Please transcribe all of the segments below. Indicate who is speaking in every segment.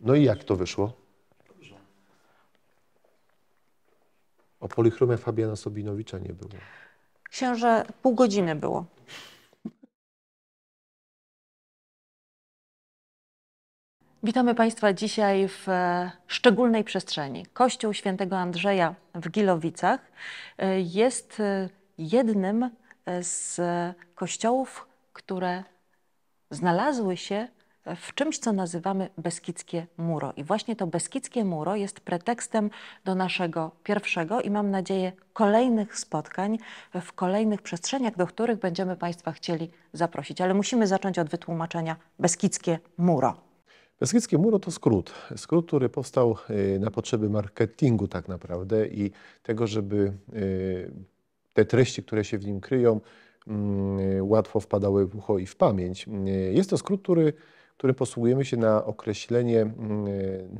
Speaker 1: No i jak to wyszło? O polichromie Fabiana Sobinowicza nie było.
Speaker 2: Księże, pół godziny było. Witamy Państwa dzisiaj w e, szczególnej przestrzeni. Kościół Świętego Andrzeja w Gilowicach e, jest e, jednym z kościołów, które znalazły się w czymś, co nazywamy Beskidzkie Muro. I właśnie to Beskidzkie Muro jest pretekstem do naszego pierwszego i mam nadzieję kolejnych spotkań w kolejnych przestrzeniach, do których będziemy Państwa chcieli zaprosić. Ale musimy zacząć od wytłumaczenia
Speaker 1: Beskidzkie Muro. Beskidzkie Muro to skrót. Skrót, który powstał y, na potrzeby marketingu tak naprawdę i tego, żeby y, te treści, które się w nim kryją, mm, y, łatwo wpadały w ucho i w pamięć. Jest to skrót, który którym posługujemy się na określenie mm, e,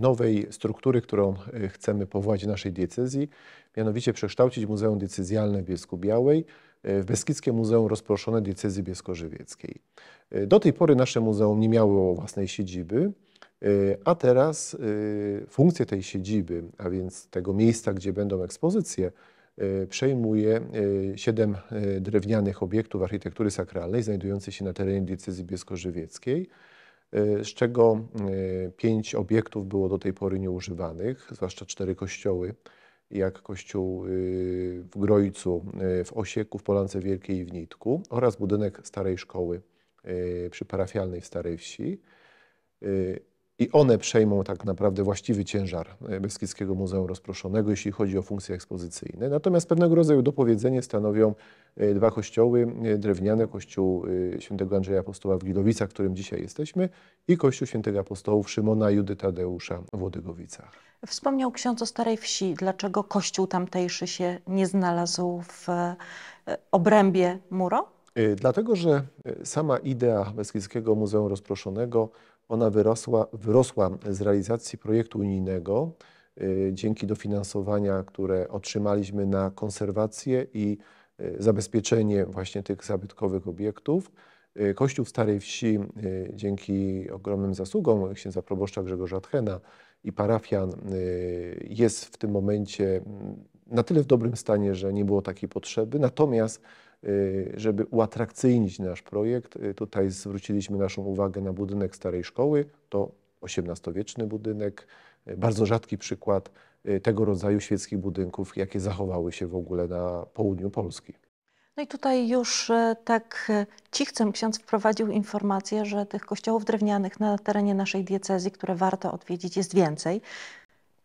Speaker 1: nowej struktury, którą e, chcemy powołać w naszej diecezji, mianowicie przekształcić Muzeum Decyzjalne w Bielsku Białej e, w Beskidzkie Muzeum Rozproszone Diecezji Bielsko-Żywieckiej. Do tej pory nasze muzeum nie miało własnej siedziby, a teraz funkcję tej siedziby, a więc tego miejsca, gdzie będą ekspozycje, przejmuje siedem drewnianych obiektów architektury sakralnej znajdujących się na terenie diecezji bielsko-żywieckiej. Y, z czego y, pięć obiektów było do tej pory nieużywanych, zwłaszcza cztery kościoły, jak kościół y, w Grojcu, w Osieku, w Polance Wielkiej i w Nitku oraz budynek starej szkoły przy parafialnej Starej Wsi i one przejmą tak naprawdę właściwy ciężar e, Beskidzkiego Muzeum Rozproszonego, jeśli chodzi o funkcje ekspozycyjne. Natomiast pewnego rodzaju dopowiedzenie stanowią e, dwa kościoły e, drewniane, kościół świętego Andrzeja Apostoła w Gilowicach, którym dzisiaj jesteśmy i kościół świętego apostołów Szymona Judy Tadeusza w Łodygowicach.
Speaker 2: Wspomniał ksiądz o Starej Wsi. Dlaczego kościół tamtejszy się nie znalazł w obrębie muro?
Speaker 1: Dlatego, że sama idea Beskidzkiego Muzeum Rozproszonego ona wyrosła, wyrosła z realizacji projektu unijnego y, dzięki dofinansowania, które otrzymaliśmy na konserwację i y, zabezpieczenie właśnie tych zabytkowych obiektów. Y, Kościół Kościół Starej Wsi dzięki ogromnym zasługom księdza proboszcza Grzegorza Tchena i parafian jest w tym momencie mm, na tyle w dobrym stanie, że nie było takiej potrzeby. Natomiast Y, żeby uatrakcyjnić nasz projekt. Y, tutaj zwróciliśmy naszą uwagę na budynek starej szkoły. To XVIII-wieczny budynek, y, bardzo rzadki przykład tego rodzaju świeckich budynków, jakie zachowały się w ogóle na południu Polski.
Speaker 2: No i tutaj już e, tak e, cichcem ksiądz wprowadził informację, że tych kościołów drewnianych na terenie naszej diecezji, które warto odwiedzić, jest więcej.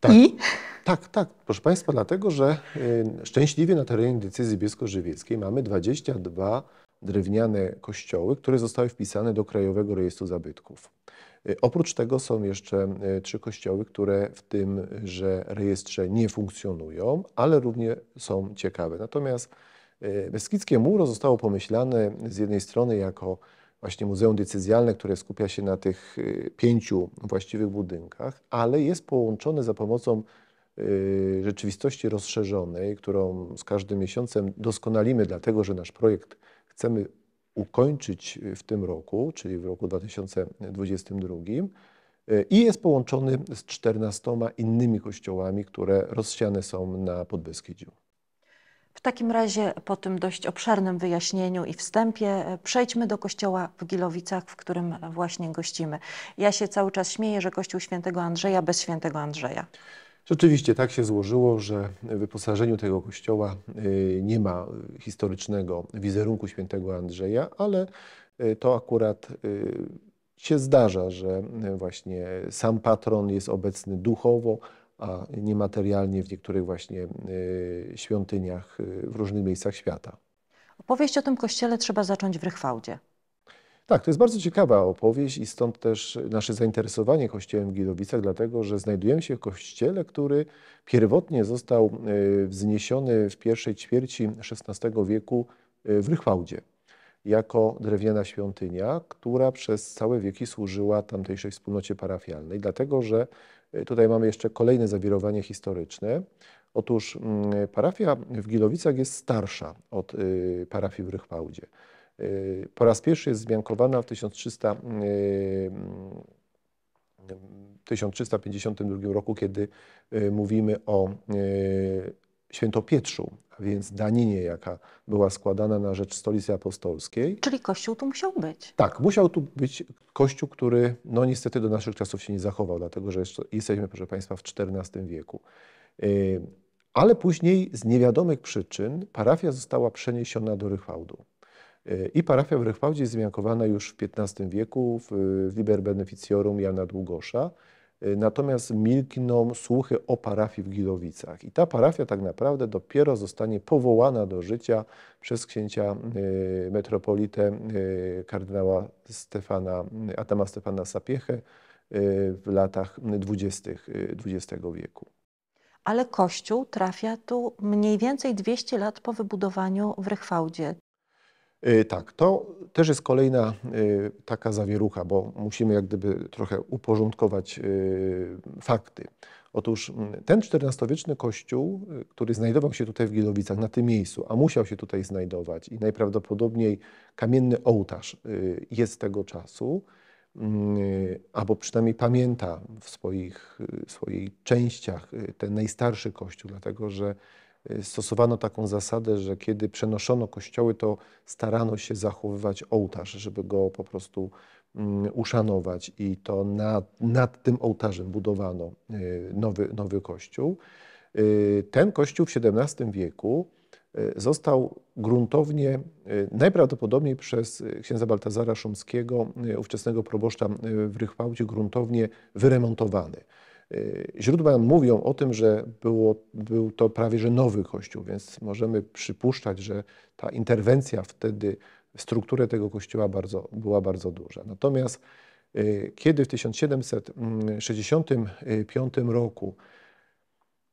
Speaker 1: Tak. I? Tak, tak. Proszę Państwa, dlatego, że y, szczęśliwie na terenie decyzji biesko żywieckiej mamy 22 drewniane kościoły, które zostały wpisane do Krajowego Rejestru Zabytków. Y, oprócz tego są jeszcze y, trzy kościoły, które w tym, że rejestrze nie funkcjonują, ale również są ciekawe. Natomiast Beskidzkie Muro zostało pomyślane z jednej strony jako właśnie muzeum decyzjalne, które skupia się na tych y, pięciu właściwych budynkach, ale jest połączone za pomocą y, rzeczywistości rozszerzonej, którą z każdym miesiącem doskonalimy, dlatego że nasz projekt chcemy ukończyć w tym roku, czyli w roku 2022. Y, I jest połączony z 14 innymi kościołami, które rozsiane są na Podbeskidziu.
Speaker 2: W takim razie po tym dość obszernym wyjaśnieniu i wstępie e, przejdźmy do kościoła w Gilowicach, w którym e, właśnie gościmy. Ja się cały czas śmieję, że kościół świętego Andrzeja bez świętego Andrzeja.
Speaker 1: Rzeczywiście tak się złożyło, że w wyposażeniu tego kościoła e, nie ma historycznego wizerunku świętego Andrzeja, ale to akurat się zdarza, że właśnie sam patron jest obecny duchowo, a niematerialnie w niektórych właśnie y, świątyniach y, w różnych miejscach świata.
Speaker 2: Opowieść o tym kościele trzeba zacząć w Rychwałdzie.
Speaker 1: Tak, to jest bardzo ciekawa opowieść i stąd też nasze zainteresowanie kościołem w Gidowicach, dlatego że znajdujemy się w kościele, który pierwotnie został y, wzniesiony w pierwszej ćwierci XVI wieku w Rychwałdzie jako drewniana świątynia, która przez całe wieki służyła tamtejszej wspólnocie parafialnej, dlatego że e, tutaj mamy jeszcze kolejne zawirowanie historyczne. Otóż mm, parafia w Gilowicach jest starsza od y, parafii w Rychwałdzie. Y, po raz pierwszy jest zmiankowana w 1300, 1352 y, mm, roku, kiedy mówimy o Świętopietrzu, a więc daninie, jaka była składana na rzecz stolicy apostolskiej.
Speaker 2: Czyli kościół tu musiał być.
Speaker 1: Tak, musiał tu być kościół, który no niestety do naszych czasów się nie zachował, dlatego że jesteśmy, proszę Państwa, w XIV wieku. Y, ale później z niewiadomych przyczyn parafia została przeniesiona do Rychwałdu. Y, I parafia w Rychwałdzie jest zmiankowana już w XV wieku w Liber Beneficiorum Jana Długosza, Y, natomiast milkną słuchy o parafii w Gilowicach. I ta parafia tak naprawdę dopiero zostanie powołana do życia przez księcia y, metropolitę y, kardynała Stefana, Adama Stefana Sapiechę w latach XX wieku.
Speaker 2: Ale kościół trafia tu mniej więcej 200 lat po wybudowaniu w Rychwałdzie.
Speaker 1: E, tak, to też jest kolejna e, taka zawierucha, bo musimy jak gdyby trochę uporządkować e, fakty. Otóż ten XIV-wieczny kościół, który znajdował się tutaj w Gilowicach, na tym miejscu, a musiał się tutaj znajdować i najprawdopodobniej kamienny ołtarz jest tego czasu, albo przynajmniej pamięta w swoich, w swoich częściach ten najstarszy kościół, dlatego że stosowano taką zasadę, że kiedy przenoszono kościoły, to starano się zachowywać ołtarz, żeby go po prostu mm, uszanować i to nad, nad tym ołtarzem budowano y, nowy, nowy kościół. Y, ten kościół w XVII wieku y, został gruntownie, najprawdopodobniej przez księdza Baltazara Szumskiego, ówczesnego proboszcza w Rychwałcie, gruntownie wyremontowany. Y, źródła mówią o tym, że było, był to prawie że nowy kościół, więc możemy przypuszczać, że ta interwencja wtedy w strukturę tego kościoła bardzo, była bardzo duża. Natomiast y, kiedy w 1765 roku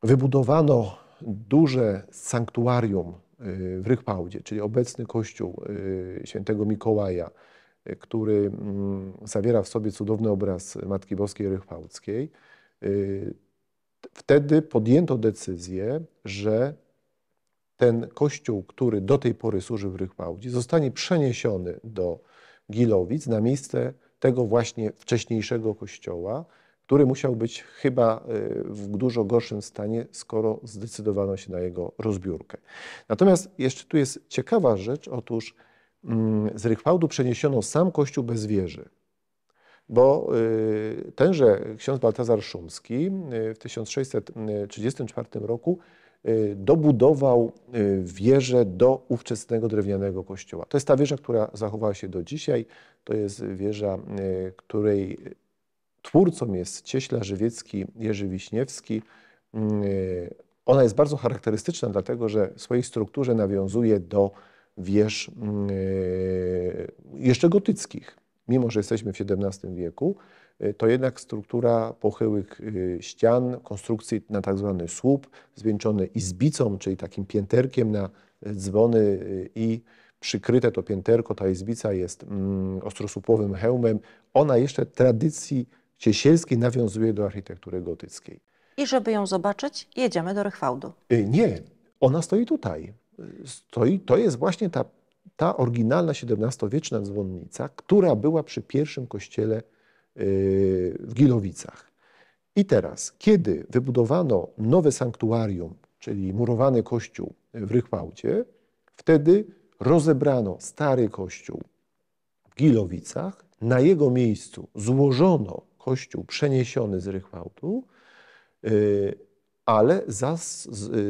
Speaker 1: wybudowano duże sanktuarium y, w Rychpałdzie, czyli obecny kościół świętego Mikołaja, który mm, zawiera w sobie cudowny obraz Matki Boskiej Rychpałdzkiej, Y, wtedy podjęto decyzję, że ten kościół, który do tej pory służył w Rychwałdzie, zostanie przeniesiony do Gilowic na miejsce tego właśnie wcześniejszego kościoła, który musiał być chyba y, w dużo gorszym stanie, skoro zdecydowano się na jego rozbiórkę. Natomiast jeszcze tu jest ciekawa rzecz, otóż mm, z Rychwałdu przeniesiono sam kościół bez wieży bo y, tenże ksiądz Baltazar Szumski y, w 1634 roku y, dobudował wieżę do ówczesnego drewnianego kościoła. To jest ta wieża, która zachowała się do dzisiaj. To jest wieża, której twórcą jest cieśla żywiecki Jerzy Wiśniewski. Ona jest bardzo charakterystyczna, dlatego że w swojej strukturze nawiązuje do wież jeszcze gotyckich mimo że jesteśmy w XVII wieku, y, to jednak struktura pochyłych y, ścian, konstrukcji na tak zwany słup, zwieńczony izbicą, czyli takim pięterkiem na y, dzwony i przykryte to pięterko, ta izbica jest mm, ostrosłupowym hełmem. Ona jeszcze tradycji ciesielskiej nawiązuje do architektury gotyckiej.
Speaker 2: I żeby ją zobaczyć, jedziemy do Rychwałdu.
Speaker 1: Nie, ona stoi tutaj. Stoi, to jest właśnie ta ta oryginalna XVII-wieczna dzwonnica, która była przy pierwszym kościele yy, w Gilowicach. I teraz, kiedy wybudowano nowe sanktuarium, czyli murowany kościół w Rychwałcie, wtedy rozebrano stary kościół w Gilowicach, na jego miejscu złożono kościół przeniesiony z Rychwałtu, yy, ale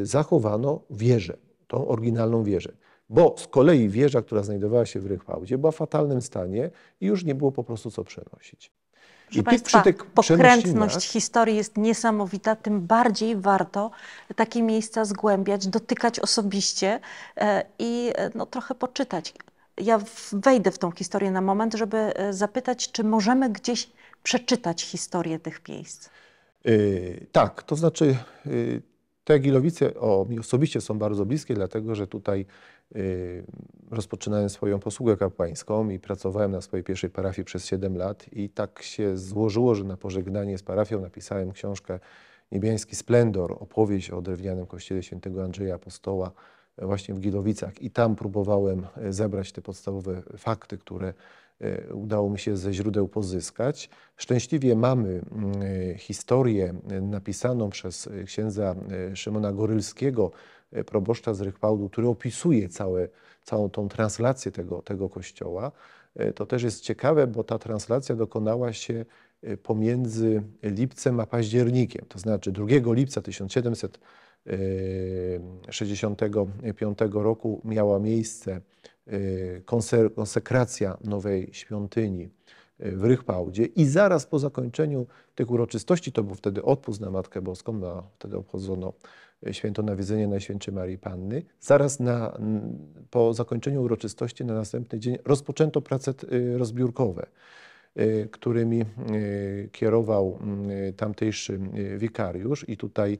Speaker 1: zachowano wieżę, tą oryginalną wieżę bo z kolei wieża, która znajdowała się w Rychwałdzie, była w fatalnym stanie i już nie było po prostu co przenosić. Proszę I Państwa, tych pokrętność
Speaker 2: historii jest niesamowita, tym bardziej warto takie miejsca zgłębiać, dotykać osobiście e, i e, no, trochę poczytać. Ja wejdę w tą historię na moment, żeby e, zapytać, czy możemy gdzieś przeczytać historię tych miejsc.
Speaker 1: Yy, tak, to znaczy yy, te Gilowice, o, mi osobiście są bardzo bliskie, dlatego że tutaj y, rozpoczynałem swoją posługę kapłańską i pracowałem na swojej pierwszej parafii przez 7 lat i tak się złożyło, że na pożegnanie z parafią napisałem książkę Niebiański Splendor, opowieść o drewnianym kościele świętego Andrzeja Apostoła właśnie w Gilowicach i tam próbowałem e, zebrać te podstawowe fakty, które E, udało mi się ze źródeł pozyskać. Szczęśliwie mamy mm, historię e, napisaną przez e, księdza Szymona Gorylskiego, proboszcza z Rychwałdu, który opisuje całe, całą tą translację tego, tego kościoła. To też jest ciekawe, bo ta translacja dokonała się pomiędzy lipcem a październikiem, to znaczy 2 lipca 1765 roku miała miejsce Y, konsekracja nowej świątyni y, w Rychpałdzie i zaraz po zakończeniu tych uroczystości, to był wtedy odpust na Matkę Boską, na, wtedy obchodzono y, święto Nawiedzenie Najświętszej Marii Panny. Zaraz na, po zakończeniu uroczystości na następny dzień rozpoczęto prace rozbiórkowe, którymi kierował tamtejszy wikariusz i tutaj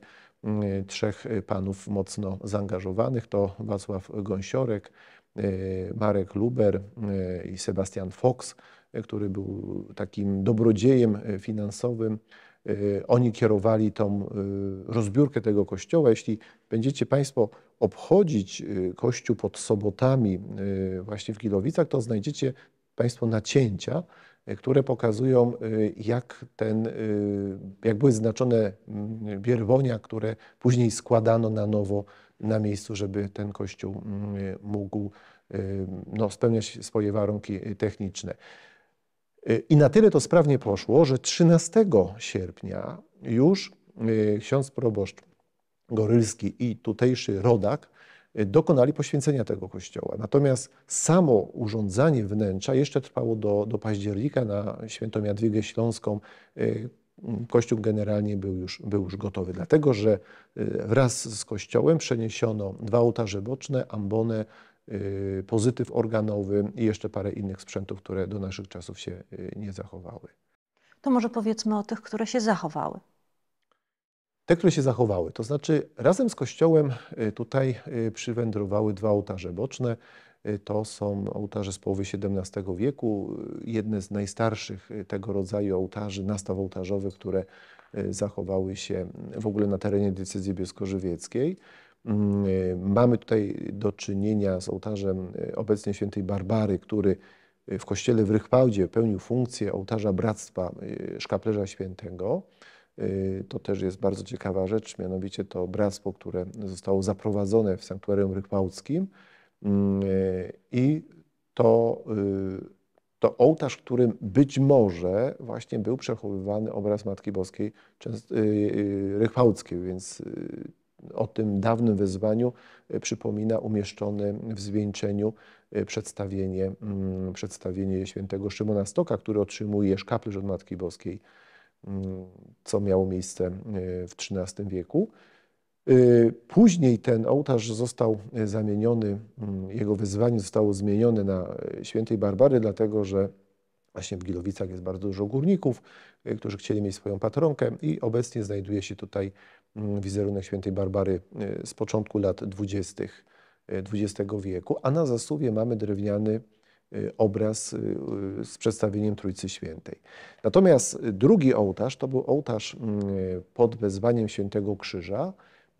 Speaker 1: trzech panów mocno zaangażowanych, to Wacław Gąsiorek, E, Marek Luber e, i Sebastian Fox, e, który był takim dobrodziejem finansowym. Oni kierowali tą rozbiórkę tego kościoła. Jeśli będziecie Państwo obchodzić kościół pod sobotami właśnie w Gilowicach, to znajdziecie Państwo nacięcia, które pokazują, jak, ten, jak były znaczone bierwonia, które później składano na nowo na miejscu, żeby ten kościół mm, mógł y, no, spełniać swoje warunki y, techniczne. Y, I na tyle to sprawnie poszło, że 13 sierpnia już ksiądz proboszcz Gorylski i tutejszy rodak dokonali poświęcenia tego kościoła. Natomiast samo urządzanie wnętrza jeszcze trwało do, do października na świętą Jadwigę Śląską kościół generalnie był już, był już gotowy, dlatego że y, wraz z kościołem przeniesiono dwa ołtarze boczne, ambonę, y, pozytyw organowy i jeszcze parę innych sprzętów, które do naszych czasów się y, nie zachowały.
Speaker 2: To może powiedzmy o tych, które się zachowały.
Speaker 1: Te, które się zachowały, to znaczy razem z kościołem tutaj przywędrowały dwa ołtarze boczne. Y, to są ołtarze z połowy XVII wieku, y, jedne z najstarszych y, tego rodzaju ołtarzy, nastaw ołtarzowych, które zachowały się w ogóle na terenie diecezji bielsko mm, Mamy tutaj do czynienia z ołtarzem obecnie świętej Barbary, który w kościele w Rychpałdzie pełnił funkcję ołtarza Bractwa Szkaplerza Świętego. To też jest bardzo ciekawa rzecz, mianowicie to bractwo, które zostało zaprowadzone w sanktuarium rychwałdzkim Mm, y, I to, y, to ołtarz, którym być może właśnie był przechowywany obraz Matki Boskiej y, Rychwałckiej, więc o tym dawnym wezwaniu przypomina umieszczone w zwieńczeniu przedstawienie, mm, przedstawienie świętego Szymona Stoka, który otrzymuje szkaplerz od Matki Boskiej, mm, co miało miejsce w XIII wieku. Y, później ten ołtarz został y, zamieniony, mm, jego wezwanie zostało zmienione na y, świętej Barbary, dlatego że właśnie w Gilowicach jest bardzo dużo górników, którzy chcieli mieć swoją patronkę i obecnie znajduje się tutaj mm, wizerunek świętej Barbary z początku lat 20. XX wieku, a na zasuwie mamy drewniany obraz z przedstawieniem Trójcy Świętej. Natomiast drugi ołtarz to był ołtarz mm, pod wezwaniem Świętego Krzyża,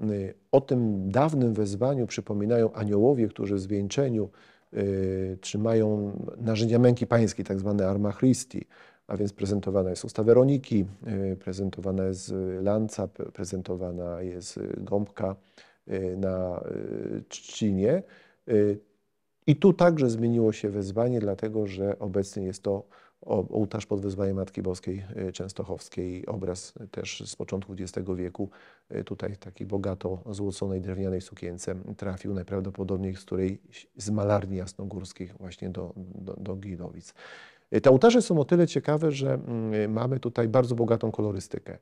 Speaker 1: Y, o tym dawnym wezwaniu przypominają aniołowie, którzy w zwieńczeniu y, trzymają narzędzia męki pańskiej, tak zwane arma Christi, a więc prezentowana jest usta Weroniki, y, prezentowana jest lanca, prezentowana jest gąbka na trzcinie. I tu także zmieniło się wezwanie, dlatego że obecnie jest to ołtarz pod wezwaniem Matki Boskiej e, Częstochowskiej, obraz też z początku XX wieku, e, tutaj taki bogato złoconej drewnianej sukience trafił najprawdopodobniej z której z malarni jasnogórskich właśnie do, do, do Gilowic. E, te ołtarze są o tyle ciekawe, że mm, mamy tutaj bardzo bogatą kolorystykę.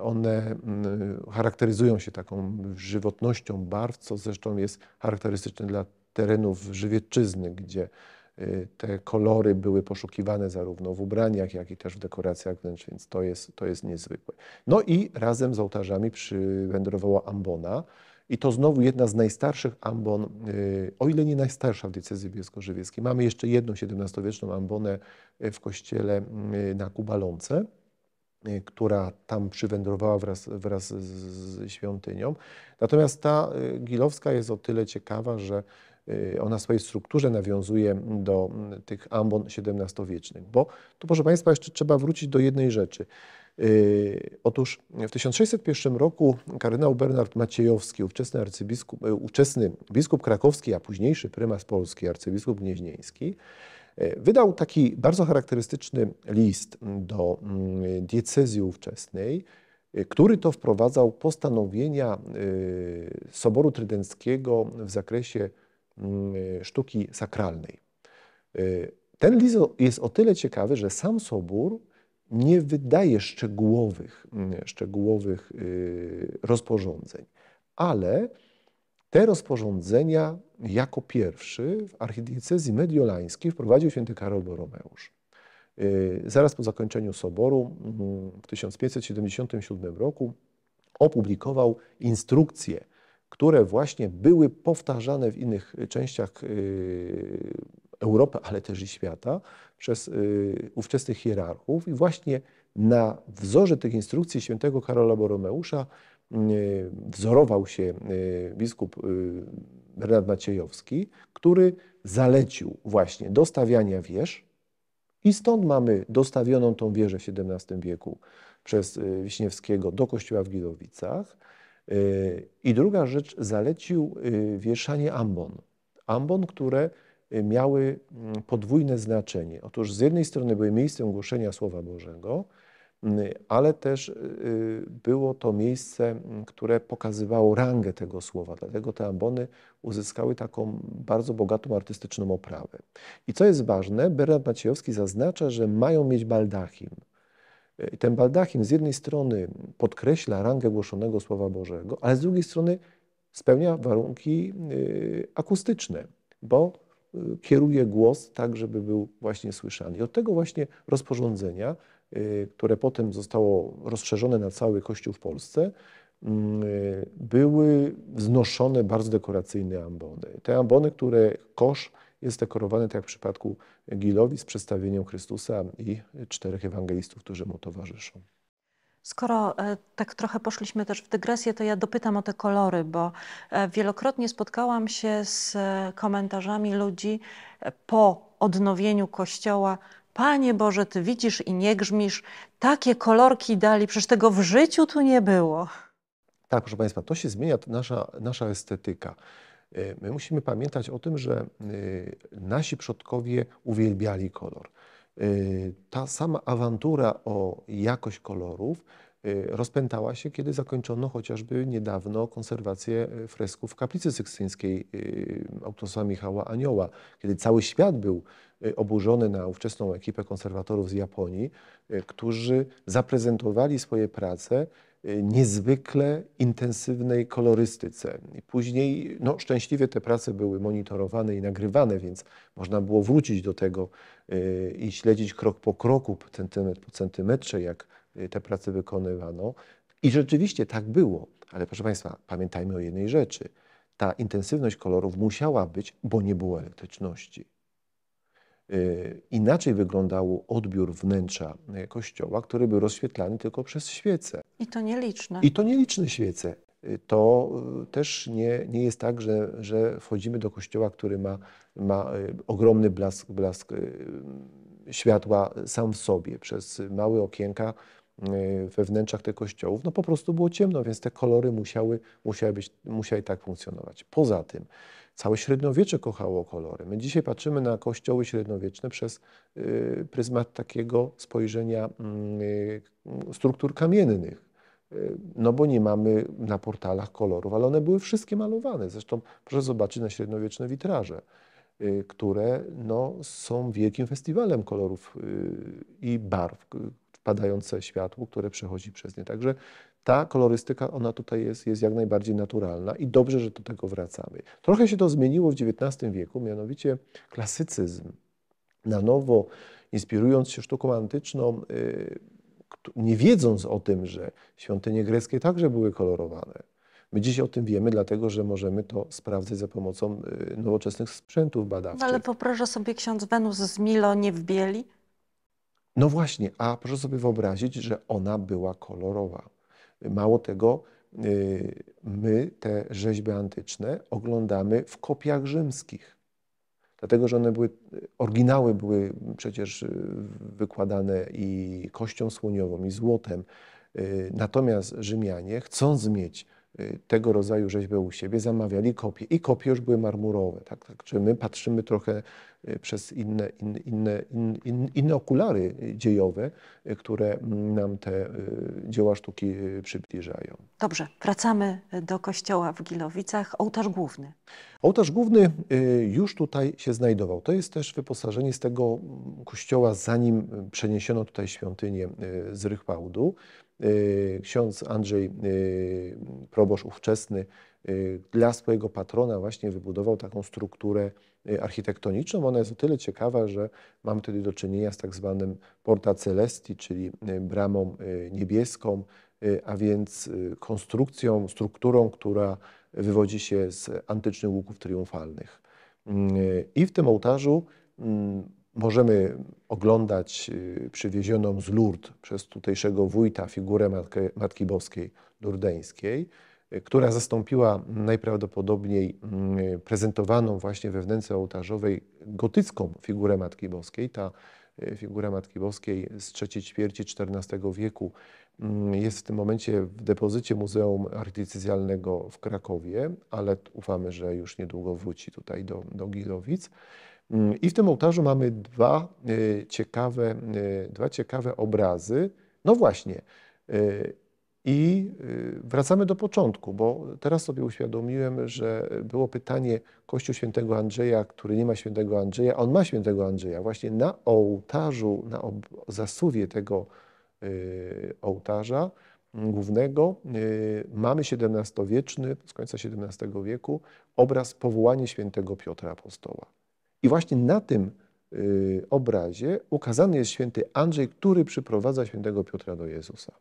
Speaker 1: One mm, charakteryzują się taką żywotnością barw, co zresztą jest charakterystyczne dla terenów żywieczyzny, gdzie Y, te kolory były poszukiwane zarówno w ubraniach, jak i też w dekoracjach wnętrz, więc to jest, to jest niezwykłe. No i razem z ołtarzami przywędrowała ambona. I to znowu jedna z najstarszych ambon, y, o ile nie najstarsza w diecezji bielsko-żywieckiej. Mamy jeszcze jedną XVII-wieczną ambonę y, w kościele na Kubalonce, która tam przywędrowała wraz, wraz z świątynią. Natomiast ta gilowska jest o tyle ciekawa, że Y, ona w swojej strukturze nawiązuje do mm, tych ambon XVII-wiecznych. Bo tu, proszę Państwa, jeszcze trzeba wrócić do jednej rzeczy. Y, otóż w 1601 roku kardynał Bernard Maciejowski, ówczesny, arcybiskup, y, ówczesny biskup krakowski, a późniejszy prymas polski, arcybiskup gnieźnieński, wydał taki bardzo charakterystyczny list do mm, diecezji ówczesnej, który to wprowadzał postanowienia Soboru Trydenckiego w zakresie Mm, y, sztuki sakralnej. Y, ten list jest o tyle ciekawy, że sam Sobór nie wydaje szczegółowych, mm, szczegółowych y, rozporządzeń, ale te rozporządzenia jako pierwszy w archidiecezji mediolańskiej wprowadził święty Karol Boromeusz. Zaraz po zakończeniu soboru mm, w 1577 roku opublikował instrukcję które właśnie były powtarzane w innych częściach y, Europy, ale też i świata przez y, ówczesnych hierarchów. I właśnie na wzorze tych instrukcji świętego Karola Boromeusza y, wzorował się biskup Bernard Maciejowski, który zalecił właśnie dostawiania wież i stąd mamy dostawioną tą wieżę w XVII wieku przez Wiśniewskiego do kościoła w Gidowicach. I druga rzecz, zalecił y, wieszanie ambon. Ambon, które y, miały mm, podwójne znaczenie. Otóż z jednej strony były miejscem głoszenia Słowa Bożego, mm, ale też y, było to miejsce, mm, które pokazywało rangę tego słowa. Dlatego te ambony uzyskały taką bardzo bogatą artystyczną oprawę. I co jest ważne, Bernard Maciejowski zaznacza, że mają mieć baldachim. E, ten baldachim z jednej strony podkreśla rangę głoszonego Słowa Bożego, ale z drugiej strony spełnia warunki e, akustyczne, bo e, kieruje głos tak, żeby był właśnie słyszany. I od tego właśnie rozporządzenia, które potem zostało rozszerzone na cały Kościół w Polsce, mm, były wznoszone bardzo dekoracyjne ambony. Te ambony, które kosz jest dekorowany, tak jak w przypadku Gilowi, z przedstawieniem Chrystusa i czterech ewangelistów, którzy mu towarzyszą.
Speaker 2: Skoro e, tak trochę poszliśmy też w dygresję, to ja dopytam o te kolory, bo e, wielokrotnie spotkałam się z e, komentarzami ludzi po odnowieniu kościoła. Panie Boże, Ty widzisz i nie grzmisz, takie kolorki dali, przecież tego w życiu tu nie było.
Speaker 1: Tak, proszę Państwa, to się zmienia, to nasza, nasza estetyka. E, my musimy pamiętać o tym, że e, nasi przodkowie uwielbiali kolor. E, ta sama awantura o jakość kolorów rozpętała się, kiedy zakończono chociażby niedawno konserwację fresków w Kaplicy Sykstyńskiej autorstwa Michała Anioła, kiedy cały świat był oburzony na ówczesną ekipę konserwatorów z Japonii, którzy zaprezentowali swoje prace Y, niezwykle intensywnej kolorystyce. później, no szczęśliwie te prace były monitorowane i nagrywane, więc można było wrócić do tego y, i śledzić krok po kroku, centymetr po centymetrze, jak y, te prace wykonywano. I rzeczywiście tak było. Ale proszę Państwa, pamiętajmy o jednej rzeczy. Ta intensywność kolorów musiała być, bo nie było elektryczności. Y, inaczej wyglądał odbiór wnętrza y, kościoła, który był rozświetlany tylko przez świece.
Speaker 2: I to nieliczne. I to
Speaker 1: nieliczne świece. Y, to też nie, nie jest tak, że, że wchodzimy do kościoła, który ma, ma ogromny blask, blask światła sam w sobie. Przez małe okienka we wnętrzach tych kościołów, no po prostu było ciemno, więc te kolory musiały, musiały, być, musiały tak funkcjonować. Poza tym, Całe średniowiecze kochało kolory. My dzisiaj patrzymy na kościoły średniowieczne przez y, pryzmat takiego spojrzenia mm, y, struktur kamiennych. Y, no bo nie mamy na portalach kolorów, ale one były wszystkie malowane. Zresztą proszę zobaczyć na średniowieczne witraże które no, są wielkim festiwalem kolorów i barw, padające światło, które przechodzi przez nie. Także ta kolorystyka, ona tutaj jest, jest jak najbardziej naturalna i dobrze, że do tego wracamy. Trochę się to zmieniło w XIX wieku, mianowicie klasycyzm na nowo, inspirując się sztuką antyczną, y, nie wiedząc o tym, że świątynie greckie także były kolorowane. My dziś o tym wiemy, dlatego że możemy to sprawdzać za pomocą y, nowoczesnych sprzętów badawczych. No
Speaker 2: ale poproszę sobie ksiądz Wenus z Milo nie w bieli.
Speaker 1: No właśnie, a proszę sobie wyobrazić, że ona była kolorowa. Mało tego, y, my te rzeźby antyczne oglądamy w kopiach rzymskich. Dlatego, że one były, oryginały były przecież y, wykładane i kością słoniową, i złotem. Y, natomiast Rzymianie, chcąc mieć Y, tego rodzaju rzeźbę u siebie, zamawiali kopie. I kopie już były marmurowe. Tak? tak Czyli my patrzymy trochę y, przez inne, inne, inne, inne okulary y, dziejowe, które mm, nam te dzieła sztuki przybliżają.
Speaker 2: Dobrze, wracamy do kościoła w Gilowicach. Ołtarz główny.
Speaker 1: Ołtarz główny już tutaj się znajdował. To jest też wyposażenie z tego mm, kościoła, zanim przeniesiono tutaj świątynię z Rychwałdu. Y, ksiądz Andrzej y, proboszcz ówczesny y, dla swojego patrona właśnie wybudował taką strukturę architektoniczną. Ona jest o tyle ciekawa, że mamy tutaj do czynienia z tak zwanym Porta Celesti, czyli bramą niebieską, a więc konstrukcją, strukturą, która wywodzi się z antycznych łuków triumfalnych. Mm, I w tym ołtarzu mm, Możemy oglądać y, przywiezioną z Lourdes przez tutejszego wójta figurę Matki, Matki Boskiej Lurdeńskiej, y, która zastąpiła najprawdopodobniej mm, y, prezentowaną właśnie we wnęce ołtarzowej gotycką figurę Matki Boskiej. Ta figura Matki Boskiej z trzeciej ćwierci XIV wieku mm, jest w tym momencie w depozycie Muzeum Artycyzjalnego w Krakowie, ale ufamy, że już niedługo wróci tutaj do, do Gilowic. I w tym ołtarzu mamy dwa e, ciekawe, e, dwa ciekawe obrazy. No właśnie. E, I wracamy do początku, bo teraz sobie uświadomiłem, że było pytanie Kościół Świętego Andrzeja, który nie ma Świętego Andrzeja, on ma Świętego Andrzeja. Właśnie na ołtarzu, na zasuwie tego ołtarza głównego mamy XVII-wieczny, z końca XVII wieku, obraz powołania Świętego Piotra Apostoła. I właśnie na tym y, obrazie ukazany jest święty Andrzej, który przyprowadza świętego Piotra do Jezusa.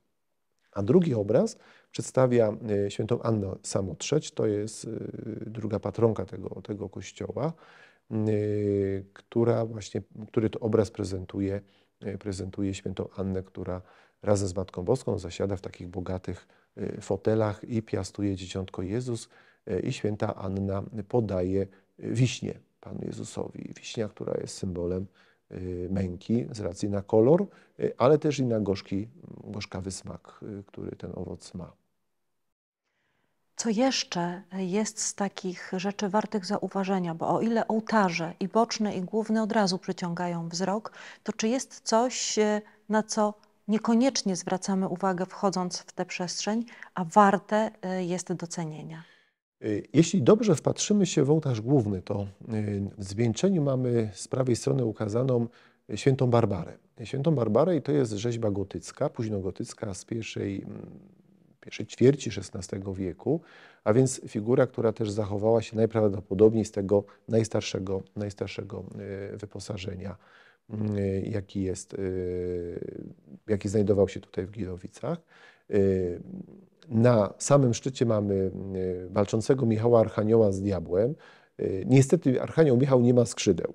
Speaker 1: A drugi obraz przedstawia y, świętą Annę Samotrzeć, to jest y, druga patronka tego, tego kościoła, która właśnie, który to obraz prezentuje, prezentuje świętą Annę, która razem z Matką Boską zasiada w takich bogatych fotelach i piastuje dzieciątko Jezus i święta Anna podaje wiśnie. Panu Jezusowi. Wiśnia, która jest symbolem y, męki z racji na kolor, y, ale też i na gorzki, gorzkawy smak, y, który ten owoc ma.
Speaker 2: Co jeszcze jest z takich rzeczy wartych zauważenia, bo o ile ołtarze i boczne i główne od razu przyciągają wzrok, to czy jest coś, na co niekoniecznie zwracamy uwagę wchodząc w tę przestrzeń, a warte jest docenienia?
Speaker 1: Y, jeśli dobrze wpatrzymy się w ołtarz główny, to y, w zwieńczeniu mamy z prawej strony ukazaną y, świętą Barbarę. Świętą Barbarę i to jest rzeźba gotycka, późnogotycka z pierwszej, mm, pierwszej ćwierci XVI wieku, a więc figura, która też zachowała się najprawdopodobniej z tego najstarszego, najstarszego wyposażenia, mm, jaki, jest, jaki znajdował się tutaj w Gilowicach. Na samym szczycie mamy e, walczącego Michała Archanioła z diabłem. E, niestety Archanioł Michał nie ma skrzydeł.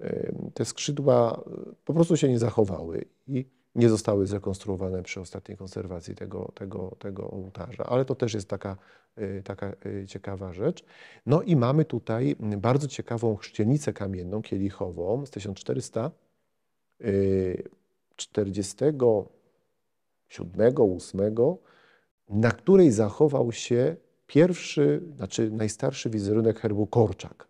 Speaker 1: E, te skrzydła po prostu się nie zachowały i nie zostały zrekonstruowane przy ostatniej konserwacji tego, tego, tego ołtarza. Ale to też jest taka, taka ciekawa rzecz. No i mamy tutaj bardzo ciekawą chrzcielnicę kamienną, kielichową z 1447, 8 na której zachował się pierwszy, znaczy najstarszy wizerunek herbu Korczak.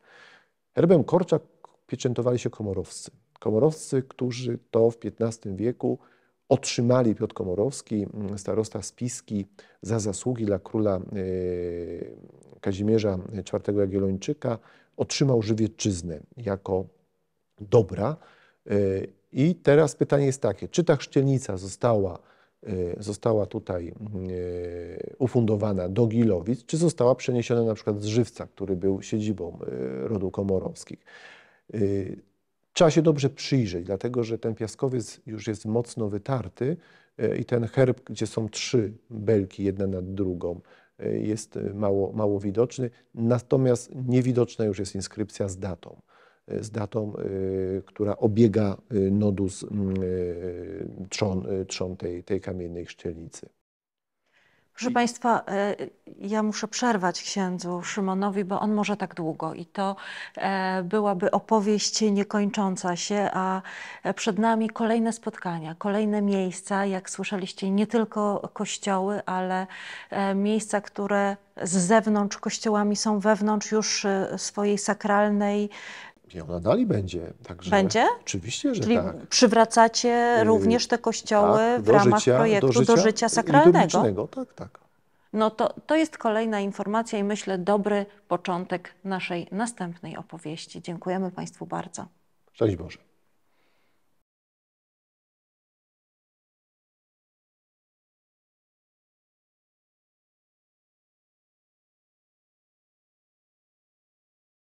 Speaker 1: Herbem Korczak pieczętowali się komorowscy. Komorowscy, którzy to w XV wieku otrzymali Piotr Komorowski, mm, starosta Spiski, za zasługi dla króla e, Kazimierza IV Jagiellończyka, otrzymał żywieczyznę jako dobra. E, I teraz pytanie jest takie, czy ta chrzcielnica została Y, została tutaj y, ufundowana do Gilowic, czy została przeniesiona na przykład z Żywca, który był siedzibą y, rodu komorowskich. Trzeba się dobrze przyjrzeć, dlatego że ten piaskowiec już jest mocno wytarty i ten herb, gdzie są trzy belki jedna nad drugą, jest mało, mało widoczny. Natomiast niewidoczna już jest inskrypcja z datą z datą, y, która obiega y, nodus y, trzon, trzon tej, tej kamiennej szczelnicy.
Speaker 2: Proszę Państwa, ja muszę przerwać księdzu Szymonowi, bo on może tak długo i to e, byłaby opowieść niekończąca się, a e, przed nami kolejne spotkania, kolejne miejsca, jak słyszeliście, nie tylko kościoły, ale e, miejsca, które z zewnątrz kościołami są wewnątrz już swojej sakralnej
Speaker 1: i ona dalej będzie. Także będzie? Oczywiście, że Czyli tak.
Speaker 2: przywracacie y, również te kościoły tak, w ramach życia, projektu do życia, do życia sakralnego. Do tak, tak. No to, to jest kolejna informacja i myślę dobry początek naszej następnej opowieści. Dziękujemy Państwu bardzo.
Speaker 1: Szczęść Boże.